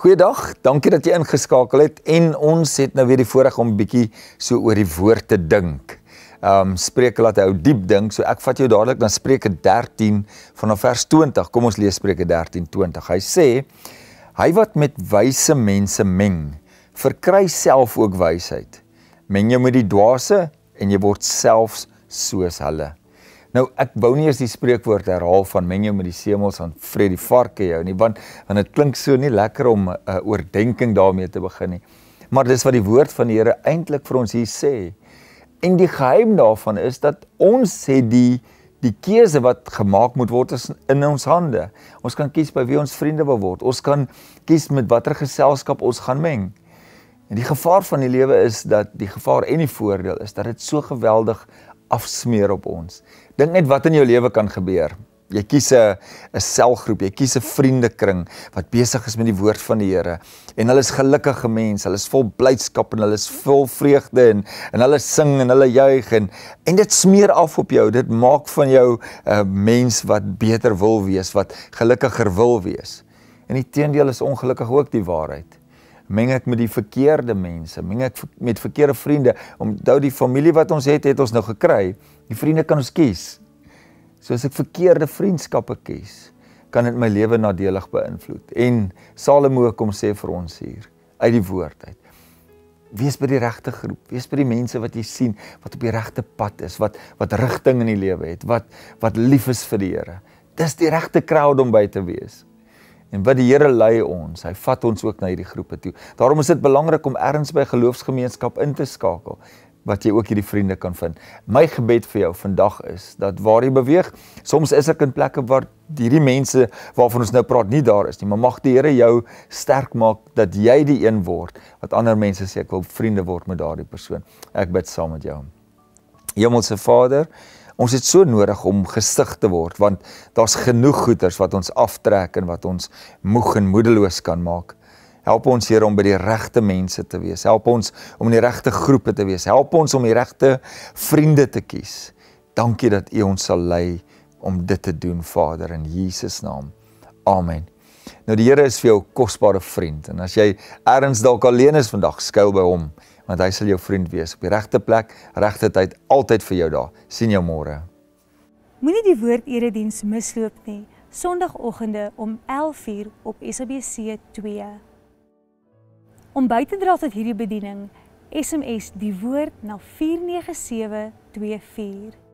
Goeiedag. Dankie dat jy ingeskakel het en ons het nou weer die voorreg om bietjie so oor die woord te dink. Ehm um, Spreuke laat hou diep dink. So ek vat jou dadelik na Spreuke 13 vanaf vers 20. Kom ons lees Spreuke 13 20. Hy sê: Hy wat met wyse mense meng, verkry self ook wysheid. Meng jy met die dwaase en jy word selfs soos hulle. Nou ek wou nie eens die spreekwoord herhaal van meng jou met die semels aan vrede die varke jou nie want want dit klink so nie lekker om 'n uh, eh, oordeenking daarmee te begin nie. Maar dis wat die woord van die Here eintlik vir ons hier sê. En die geheim daarvan is dat ons sê die die keuse wat gemaak moet word is in ons hande. Ons kan kies by wie ons vriende wil word. Ons kan kies met watter geselskap ons gaan meng. En die gevaar van die lewe is dat die gevaar en die voordeel is dat dit so geweldig afsmeer op ons. Dink net wat in jou lewe kan gebeur. Jy kies 'n 'n selgroep, jy kies 'n vriendekring wat besig is met die woord van die Here en hulle is gelukkige mense, hulle is vol blydskap en hulle is vol vreugde en en hulle sing en hulle juig en en dit smeer af op jou. Dit maak van jou 'n uh, mens wat beter wil wees, wat gelukkiger wil wees. En die teendeel is ongelukkig ook die waarheid meng ek met die verkeerde mense, meng ek met verkeerde vriende. Onthou die familie wat ons het, het ons nou gekry. Die vriende kan ons kies. So as ek verkeerde vriendskappe kies, kan dit my lewe nadelig beïnvloed. En Salomo kom sê vir ons hier uit die woord uit. Wees by die regte groep, wees by die mense wat jy sien wat op die regte pad is, wat wat rigting in die lewe het, wat wat lief is vir die Here. Dis die regte crowd om by te wees. En wat die Here lei ons, hy vat ons ook na hierdie groepe toe. Daarom is dit belangrik om ergens by geloofsgemeenskap in te skakel wat jy ook hierdie vriende kan vind. My gebed vir jou vandag is dat waar jy beweeg, soms is ek in plekke waar hierdie mense waarvan ons nou praat nie daar is nie, maar mag die Here jou sterk maak dat jy die een word wat ander mense sê ek wil vriende word met daardie persoon. Ek bid saam met jou. Hemelse Vader, Ons het so nodig om gesig te word want daar's genoeg goeters wat ons aftrek en wat ons moeg en moedeloos kan maak. Help ons Here om by die regte mense te wees. Help ons om in die regte groepe te wees. Help ons om die regte vriende te kies. Dankie dat U ons sal lei om dit te doen, Vader, in Jesus naam. Amen. Nou die Here is vir jou kosbare vriend en as jy ergens dalk alleen is vandag, skuil by hom want hy sal jou vriend wees op die regte plek, regte tyd, altyd vir jou daar. sien jou môre. Moenie die woord erediens misloop nie. Sondagoggende om 11:00 op SABC 2. Om by te dra tot hierdie bediening, SMS die woord na 49724.